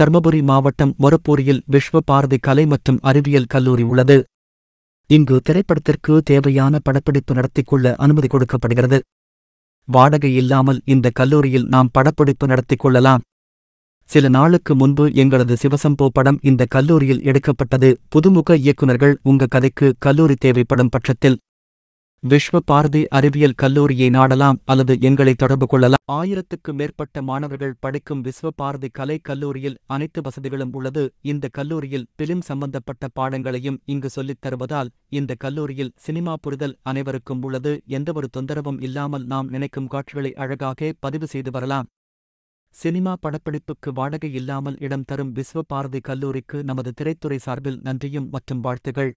தர்மபுரி மாவட்டம் மொரப்பூரியில் விஸ்வ பாரதி கலை மற்றும் அறிவியல் கல்லூரி உள்ளது இங்கு திரைப்படத்திற்கு தேவையான படப்பிடிப்பு நடத்திக்கொள்ள அனுமதி கொடுக்கப்படுகிறது வாடகை இல்லாமல் இந்த கல்லூரியில் நாம் படப்பிடிப்பு நடத்திக் கொள்ளலாம் சில நாளுக்கு முன்பு எங்களது சிவசம்போ படம் இந்த கல்லூரியில் எடுக்கப்பட்டது புதுமுக இயக்குநர்கள் உங்க கதைக்கு கல்லூரி தேவைப்படும் பட்சத்தில் விஸ்வ பாரதி அறிவியல் கல்லூரியை நாடலாம் அல்லது எங்களை தொடர்பு கொள்ளலாம் ஆயிரத்துக்கு மேற்பட்ட மாணவர்கள் படிக்கும் விஸ்வ பாரதி கலை கல்லூரியில் அனைத்து வசதிகளும் உள்ளது இந்த கல்லூரியில் பிலிம் சம்பந்தப்பட்ட பாடங்களையும் இங்கு சொல்லித் தருவதால் இந்த கல்லூரியில் சினிமா புரிதல் அனைவருக்கும் உள்ளது எந்தவொரு தொந்தரவும் இல்லாமல் நாம் நினைக்கும் காட்சிகளை அழகாக பதிவு செய்து வரலாம் சினிமா படப்பிடிப்புக்கு வாடகை இல்லாமல் இடம் தரும் விஸ்வ பாரதி கல்லூரிக்கு நமது திரைத்துறை சார்பில் நன்றியும் மற்றும் வாழ்த்துகள்